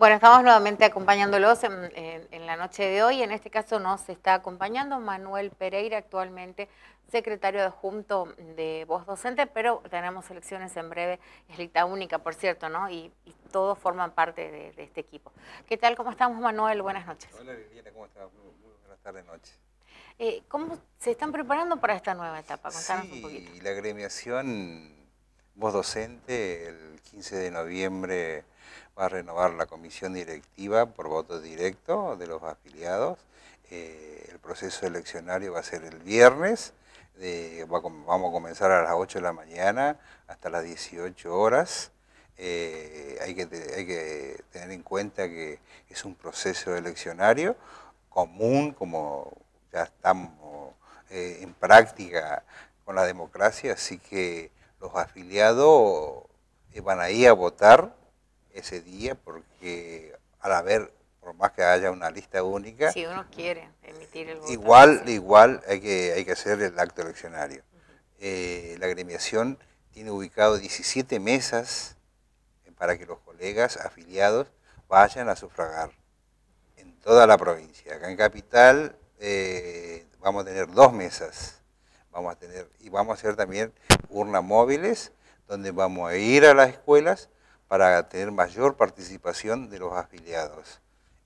Bueno, estamos nuevamente acompañándolos en, la noche de hoy. En este caso nos está acompañando Manuel Pereira, actualmente secretario adjunto de Voz Docente, pero tenemos elecciones en breve, es lista única, por cierto, ¿no? Y, todos forman parte de, este equipo. ¿Qué tal? ¿Cómo estamos, Manuel? Buenas noches. Hola, Viviana, ¿cómo estás? Muy, buenas tardes, noche. Eh, ¿Cómo se están preparando para esta nueva etapa? Contanos un poquito. la gremiación Vos docente, el 15 de noviembre va a renovar la comisión directiva por voto directo de los afiliados. Eh, el proceso eleccionario va a ser el viernes. Eh, vamos a comenzar a las 8 de la mañana hasta las 18 horas. Eh, hay, que, tener en cuenta que es un proceso eleccionario común, como ya estamos en práctica con la democracia, así que los afiliados van a ir a votar ese día porque al haber, por más que haya una lista única... Si uno quiere emitir el voto. Igual, hay, que, hay que hacer el acto eleccionario. Eh, la gremiación tiene ubicado 17 mesas para que los colegas afiliados vayan a sufragar en toda la provincia. Acá en Capital eh, vamos a tener dos mesas Vamos a tener, y vamos a hacer también urnas móviles, donde vamos a ir a las escuelas para tener mayor participación de los afiliados.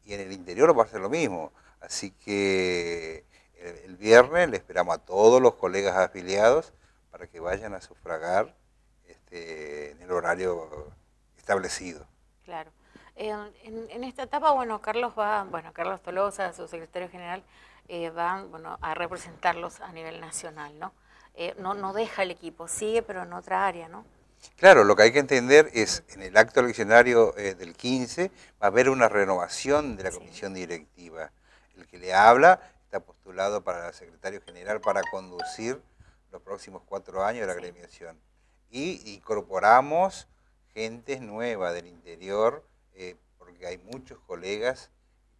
Y en el interior va a ser lo mismo. Así que eh, el, viernes le esperamos a todos los colegas afiliados para que vayan a sufragar este, en el horario establecido. Claro. En, en, esta etapa, bueno, Carlos va, bueno, Carlos Tolosa, su secretario general, eh, van bueno, a representarlos a nivel nacional, ¿no? Eh, ¿no? No deja el equipo, sigue pero en otra área, ¿no? Claro, lo que hay que entender es, en el acto eleccionario del 15 eh, va a haber una renovación de la comisión directiva. El que le habla está postulado para el secretario general para conducir los próximos cuatro años de la gremiación. Y incorporamos gente nueva del interior, porque hay muchos colegas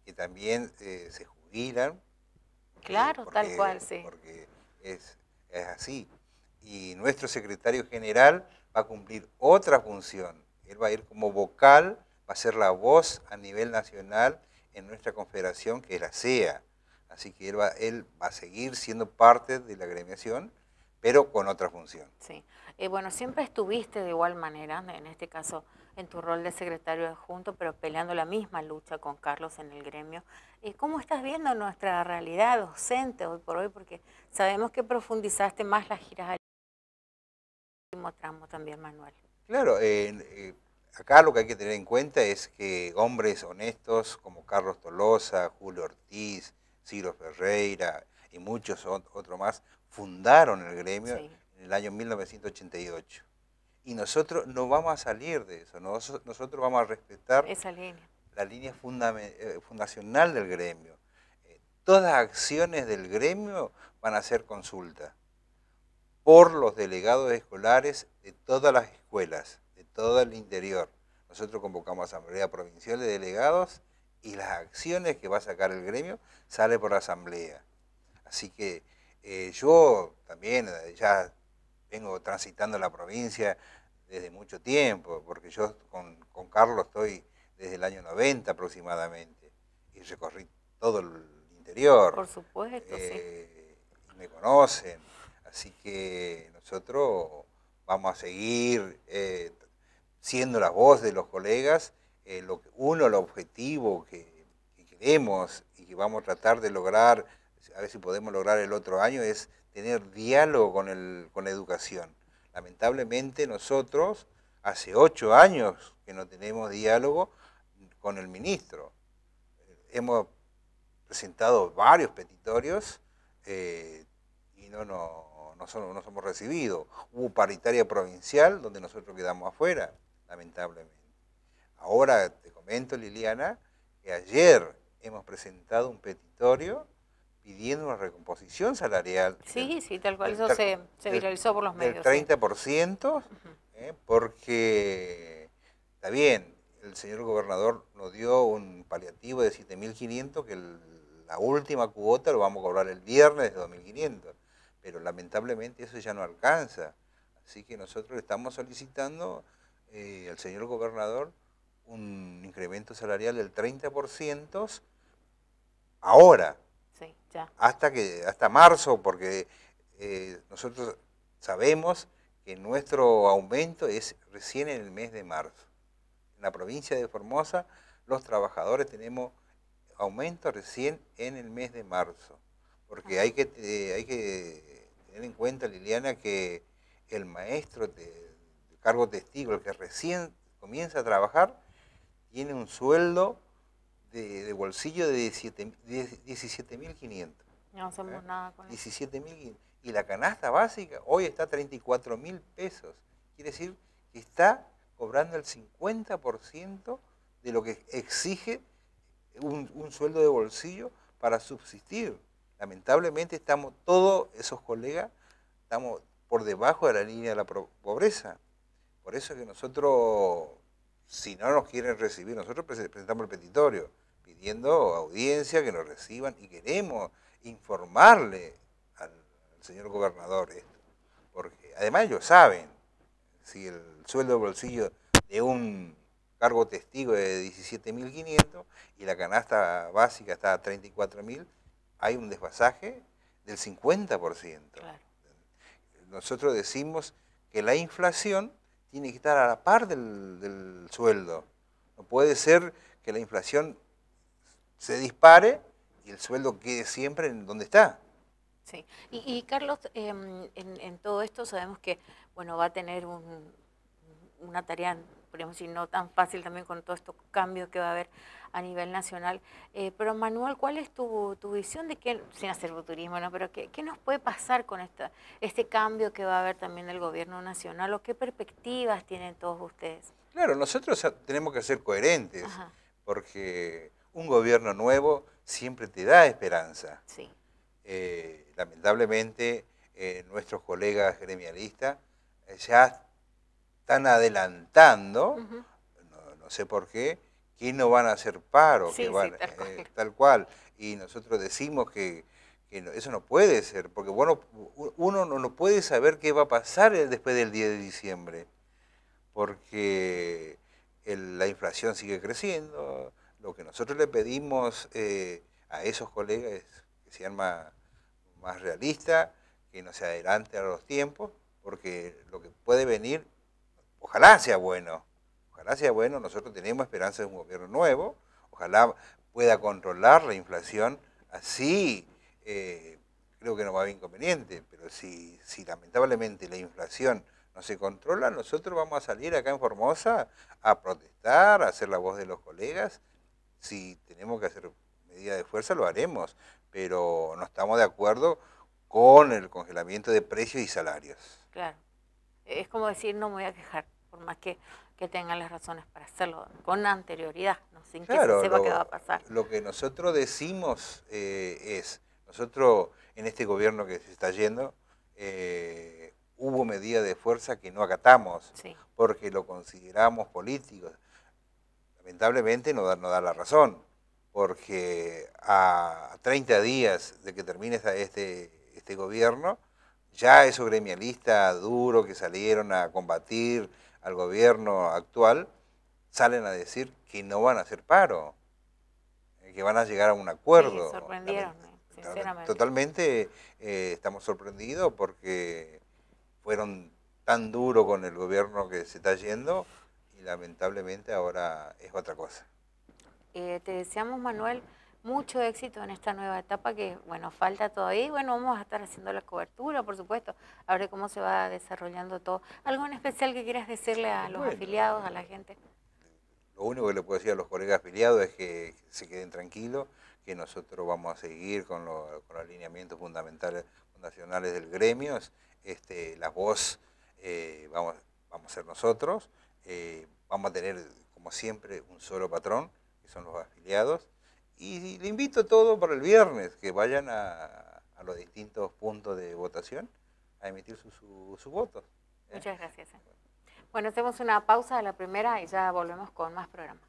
que también se jubilan claro, tal cual, sí. Porque es, así. Y nuestro secretario general va a cumplir otra función. Él va a ir como vocal, va a ser la voz a nivel nacional en nuestra confederación, que es la CEA. Así que él va, él va a seguir siendo parte de la agremiación, pero con otra función. Sí. Eh, bueno, siempre estuviste de igual manera, en este caso en tu rol de secretario adjunto, pero peleando la misma lucha con Carlos en el gremio. Eh, ¿Cómo estás viendo nuestra realidad docente hoy por hoy? Porque sabemos que profundizaste más las giras al último tramo también, Manuel. Claro, eh, eh, acá lo que hay que tener en cuenta es que hombres honestos como Carlos Tolosa, Julio Ortiz, Ciro Ferreira y muchos otros más fundaron el gremio sí el año 1988. Y nosotros no vamos a salir de eso, nosotros vamos a respetar esa línea. la línea eh, fundacional del gremio. ...todas eh, todas acciones del gremio van a ser consulta por los delegados escolares de todas las escuelas, de todo el interior. Nosotros convocamos a Asamblea Provincial de Delegados y las acciones que va a sacar el gremio sale por la Asamblea. Así que eh, yo también ya vengo transitando la provincia desde mucho tiempo, porque yo con, Carlos estoy desde el año 90 aproximadamente y recorrí todo el interior. Por supuesto, sí. Eh, me conocen, así que nosotros vamos a seguir eh, siendo la voz de los colegas. Eh, uno, el objetivo que queremos y que vamos a tratar de lograr a ver si podemos lograr el otro año, es tener diálogo con, el, con la educación. Lamentablemente nosotros, hace ocho años que no tenemos diálogo con el ministro. Hemos presentado varios petitorios eh, y no, no, no, recibido. no somos recibidos. Hubo paritaria provincial donde nosotros quedamos afuera, lamentablemente. Ahora te comento, Liliana, que ayer hemos presentado un petitorio pidiendo una recomposición salarial. Sí, sí, tal cual, eso se, viralizó por los medios. El 30%, ¿eh? porque está bien, el señor gobernador nos dio un paliativo de 7.500 que la última cuota lo vamos a cobrar el viernes de 2.500, pero lamentablemente eso ya no alcanza. Así que nosotros estamos solicitando eh, al señor gobernador un incremento salarial del 30% ahora, hasta, que, hasta marzo, porque eh, nosotros sabemos que nuestro aumento es recién en el mes de marzo. En la provincia de Formosa, los trabajadores tenemos aumento recién en el mes de marzo. Porque hay que, eh, hay que tener en cuenta, Liliana, que el maestro de, de cargo testigo, el que recién comienza a trabajar, tiene un sueldo de, bolsillo de 17.500. No hacemos ¿Eh? nada con Y la canasta básica hoy está a 34.000 pesos. Quiere decir que está cobrando el 50% de lo que exige un, sueldo de bolsillo para subsistir. Lamentablemente estamos, todos esos colegas, estamos por debajo de la línea de la pobreza. Por eso que nosotros, si no nos quieren recibir, nosotros presentamos el petitorio audiencia, que nos reciban y queremos informarle al, señor gobernador esto. Porque además ellos saben, si el sueldo de bolsillo de un cargo testigo de 17.500 y la canasta básica está a 34.000, hay un desvasaje del 50%. Nosotros decimos que la inflación tiene que estar a la par del, sueldo. No puede ser que la inflación se dispare y el sueldo quede siempre en donde está. Sí, y, Carlos, em, en, todo esto sabemos que, bueno, va a tener un, una tarea, podríamos decir, no tan fácil también con todo estos cambio que va a haber a nivel nacional. Eh, pero Manuel, ¿cuál es tu, visión de qué, sin hacer futurismo, ¿no? pero qué, qué nos puede pasar con esta, este cambio que va a haber también del gobierno nacional o qué perspectivas tienen todos ustedes? Claro, nosotros tenemos que ser coherentes, porque un gobierno nuevo siempre te da esperanza. Eh, lamentablemente, eh, nuestros colegas gremialistas eh, ya están adelantando, no, sé por qué, que no van a hacer paro, tal, cual. Y nosotros decimos que, eso no puede ser, porque bueno, uno no, puede saber qué va a pasar después del 10 de diciembre, porque la inflación sigue creciendo, lo que nosotros le pedimos eh, a esos colegas es que sean más, realistas, que no se adelanten a los tiempos, porque lo que puede venir, ojalá sea bueno, ojalá sea bueno, nosotros tenemos esperanza de un gobierno nuevo, ojalá pueda controlar la inflación, así eh, creo que no va a haber inconveniente, pero si, si lamentablemente la inflación no se controla, nosotros vamos a salir acá en Formosa a protestar, a hacer la voz de los colegas si tenemos que hacer medidas de fuerza, lo haremos, pero no estamos de acuerdo con el congelamiento de precios y salarios. Claro. Es como decir, no me voy a quejar, por más que, que tengan las razones para hacerlo, con anterioridad, ¿no? sin que se sepa qué va a pasar. Lo que nosotros decimos eh, es, nosotros en este gobierno que se está yendo, eh, hubo medidas de fuerza que no acatamos, porque lo consideramos políticos lamentablemente no da, no la razón, porque a 30 días de que termine este, este gobierno, ya esos gremialistas duros que salieron a combatir al gobierno actual, salen a decir que no van a hacer paro, eh, que van a llegar a un acuerdo. sorprendieron, eh, sinceramente. Totalmente eh, estamos sorprendidos porque fueron tan duros con el gobierno que se está yendo lamentablemente ahora es otra cosa. Eh, te deseamos, Manuel, mucho éxito en esta nueva etapa que, bueno, falta todo ahí, bueno, vamos a estar haciendo la cobertura, por supuesto, a ver cómo se va desarrollando todo. ¿Algo en especial que quieras decirle a los afiliados, a la gente? Lo único que le puedo decir a los colegas afiliados es que se queden tranquilos, que nosotros vamos a seguir con, los alineamientos fundamentales, fundacionales del gremio, este, la voz eh, vamos, vamos a ser nosotros, eh, vamos a tener, como siempre, un solo patrón, que son los afiliados. Y le invito a todos para el viernes que vayan a, los distintos puntos de votación a emitir sus votos. ¿eh? Muchas gracias. Eh. Bueno, hacemos una pausa de la primera y ya volvemos con más programas.